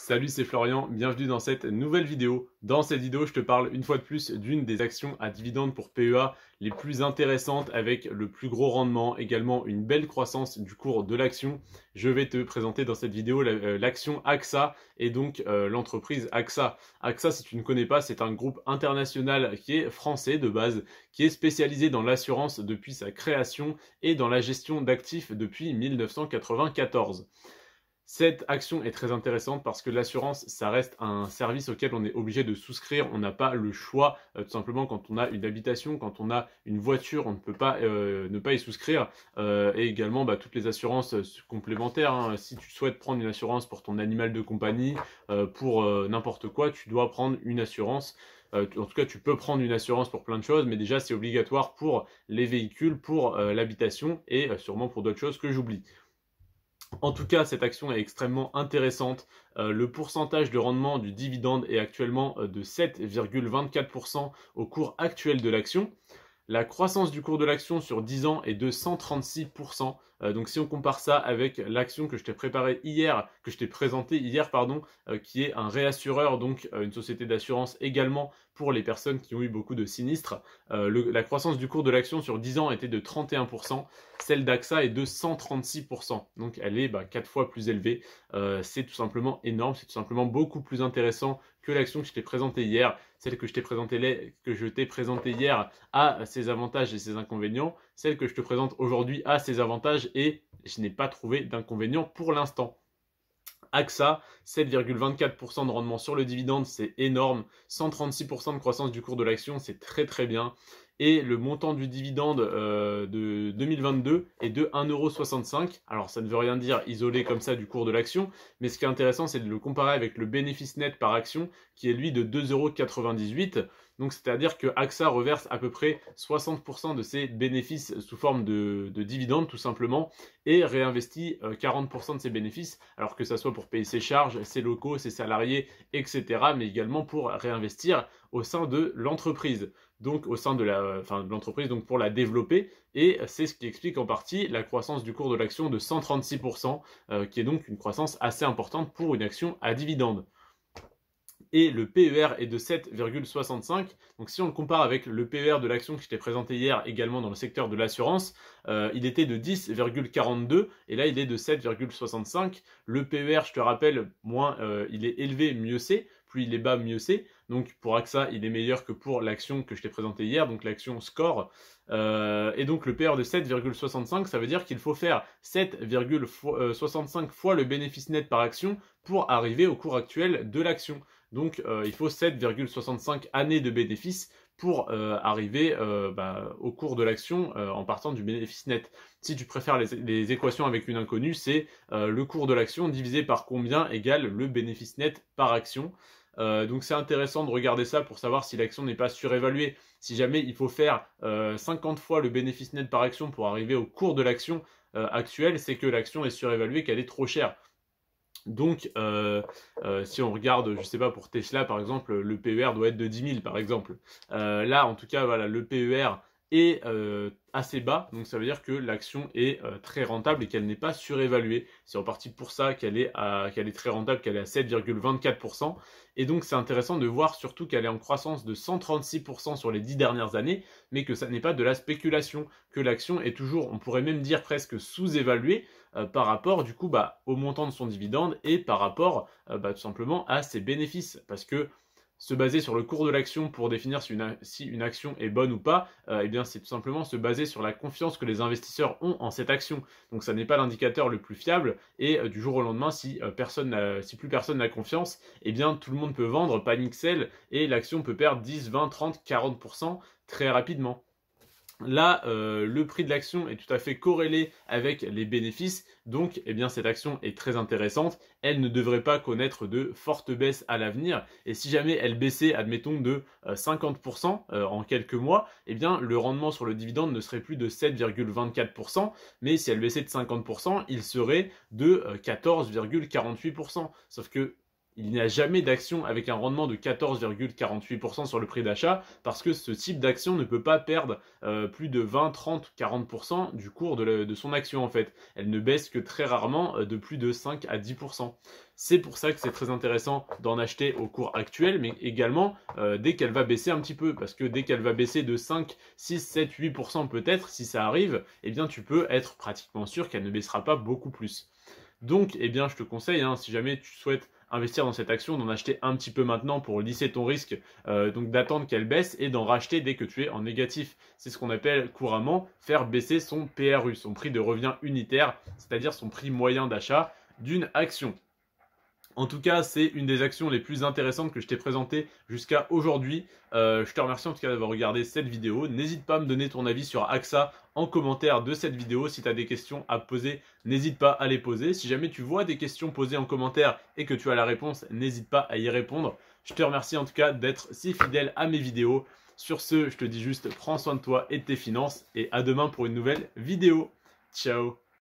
Salut, c'est Florian, bienvenue dans cette nouvelle vidéo. Dans cette vidéo, je te parle une fois de plus d'une des actions à dividendes pour PEA les plus intéressantes avec le plus gros rendement, également une belle croissance du cours de l'action. Je vais te présenter dans cette vidéo euh, l'action AXA et donc euh, l'entreprise AXA. AXA, si tu ne connais pas, c'est un groupe international qui est français de base, qui est spécialisé dans l'assurance depuis sa création et dans la gestion d'actifs depuis 1994. Cette action est très intéressante parce que l'assurance, ça reste un service auquel on est obligé de souscrire. On n'a pas le choix, euh, tout simplement, quand on a une habitation, quand on a une voiture, on ne peut pas euh, ne pas y souscrire. Euh, et également, bah, toutes les assurances complémentaires. Hein. Si tu souhaites prendre une assurance pour ton animal de compagnie, pour n'importe quoi, tu dois prendre une assurance. en tout cas, tu peux prendre une assurance pour plein de choses, mais déjà, c'est obligatoire pour les véhicules, pour l'habitation et sûrement pour d'autres choses que j'oublie. En tout cas, cette action est extrêmement intéressante. Euh, le pourcentage de rendement du dividende est actuellement euh, de 7,24% au cours actuel de l'action. La croissance du cours de l'action sur 10 ans est de 136%, euh, donc si on compare ça avec l'action que je t'ai préparée hier, que je t'ai présentée hier, pardon, euh, qui est un réassureur, donc euh, une société d'assurance également pour les personnes qui ont eu beaucoup de sinistres, la croissance du cours de l'action sur 10 ans était de 31%, celle d'AXA est de 136%. Donc elle est bah, 4 fois plus élevée. c'est tout simplement énorme, c'est tout simplement beaucoup plus intéressant que l'action que je t'ai présentée hier. Celle que je t'ai que je t'ai présentée hier a ses avantages et ses inconvénients. Celle que je te présente aujourd'hui a ses avantages et je n'ai pas trouvé d'inconvénient pour l'instant. AXA, 7,24% de rendement sur le dividende, c'est énorme. 136% de croissance du cours de l'action, c'est très très bien et le montant du dividende euh, de 2022 est de 1,65€. Alors ça ne veut rien dire isolé comme ça du cours de l'action, mais ce qui est intéressant c'est de le comparer avec le bénéfice net par action qui est lui de 2,98€. Donc c'est-à-dire que AXA reverse à peu près 60% de ses bénéfices sous forme de, dividende dividendes tout simplement et réinvestit 40% euh, de ses bénéfices, alors que ça soit pour payer ses charges, ses locaux, ses salariés, etc., mais également pour réinvestir au sein de l'entreprise donc au sein de l'entreprise, donc pour la développer. Et c'est ce qui explique en partie la croissance du cours de l'action de 136%, euh, qui est donc une croissance assez importante pour une action à dividende. Et le PER est de 7,65. Donc si on le compare avec le PER de l'action que je t'ai présenté hier également dans le secteur de l'assurance, euh, il était de 10,42 et là il est de 7,65. Le PER, je te rappelle, moins euh, il est élevé, mieux c'est plus il est bas, mieux c'est. Donc pour AXA, il est meilleur que pour l'action que je t'ai présentée hier, donc l'action score. Euh, et donc le PR de 7,65, ça veut dire qu'il faut faire 7,65 fois le bénéfice net par action pour arriver au cours actuel de l'action. Donc euh, il faut 7,65 années de bénéfice pour euh, arriver bah, au cours de l'action en partant du bénéfice net. Si tu préfères les équations avec une inconnue, c'est le cours de l'action divisé par combien égale le bénéfice net par action. Euh, donc c'est intéressant de regarder ça pour savoir si l'action n'est pas surévaluée. Si jamais il faut faire 50 euh, fois le bénéfice net par action pour arriver au cours de l'action euh, actuelle, c'est que l'action est surévaluée, qu'elle est trop chère. Donc si on regarde, je ne sais pas, pour Tesla par exemple, le PER doit être de 10 000 par exemple. là en tout cas, voilà, le PER est euh, assez bas, donc ça veut dire que l'action est euh, très rentable et qu'elle n'est pas surévaluée. C'est en partie pour ça qu'elle est, est, très rentable, qu'elle est à 7,24%. Et donc c'est intéressant de voir surtout qu'elle est en croissance de 136% sur les 10 dernières années, mais que ça n'est pas de la spéculation, que l'action est toujours, on pourrait même dire presque sous-évaluée euh, par rapport du coup bah, au montant de son dividende et par rapport bah, tout simplement à ses bénéfices. Parce que se baser sur le cours de l'action pour définir si une, action est bonne ou pas, euh, eh bien c'est tout simplement se baser sur la confiance que les investisseurs ont en cette action. Donc ça n'est pas l'indicateur le plus fiable et euh, du jour au lendemain si euh, si plus personne n'a confiance, eh bien tout le monde peut vendre panique sell et l'action peut perdre 10, 20, 30, 40 très rapidement. Là, euh, le prix de l'action est tout à fait corrélé avec les bénéfices, donc eh bien, cette action est très intéressante. Elle ne devrait pas connaître de fortes baisses à l'avenir, et si jamais elle baissait, admettons, de 50% euh, euh, en quelques mois, eh bien, le rendement sur le dividende ne serait plus de 7,24%, mais si elle baissait de 50%, il serait de 14,48%. Sauf que il n'y a jamais d'action avec un rendement de 14,48% sur le prix d'achat parce que ce type d'action ne peut pas perdre euh, plus de 20, 30, 40% du cours de, son action en fait. Elle ne baisse que très rarement euh, de plus de 5 à 10%. C'est pour ça que c'est très intéressant d'en acheter au cours actuel, mais également euh, dès qu'elle va baisser un petit peu, parce que dès qu'elle va baisser de 5, 6, 7, 8% peut-être, si ça arrive, eh bien tu peux être pratiquement sûr qu'elle ne baissera pas beaucoup plus. Donc, eh bien, je te conseille, hein, si jamais tu souhaites investir dans cette action, d'en acheter un petit peu maintenant pour lisser ton risque, euh, donc d'attendre qu'elle baisse et d'en racheter dès que tu es en négatif. C'est ce qu'on appelle couramment faire baisser son PRU, son prix de revient unitaire, c'est-à-dire son prix moyen d'achat d'une action. En tout cas, c'est une des actions les plus intéressantes que je t'ai présentées jusqu'à aujourd'hui. Euh, je te remercie en tout cas d'avoir regardé cette vidéo. N'hésite pas à me donner ton avis sur AXA en commentaire de cette vidéo. Si tu as des questions à poser, n'hésite pas à les poser. Si jamais tu vois des questions posées en commentaire et que tu as la réponse, n'hésite pas à y répondre. Je te remercie en tout cas d'être si fidèle à mes vidéos. Sur ce, je te dis juste prends soin de toi et de tes finances et à demain pour une nouvelle vidéo. Ciao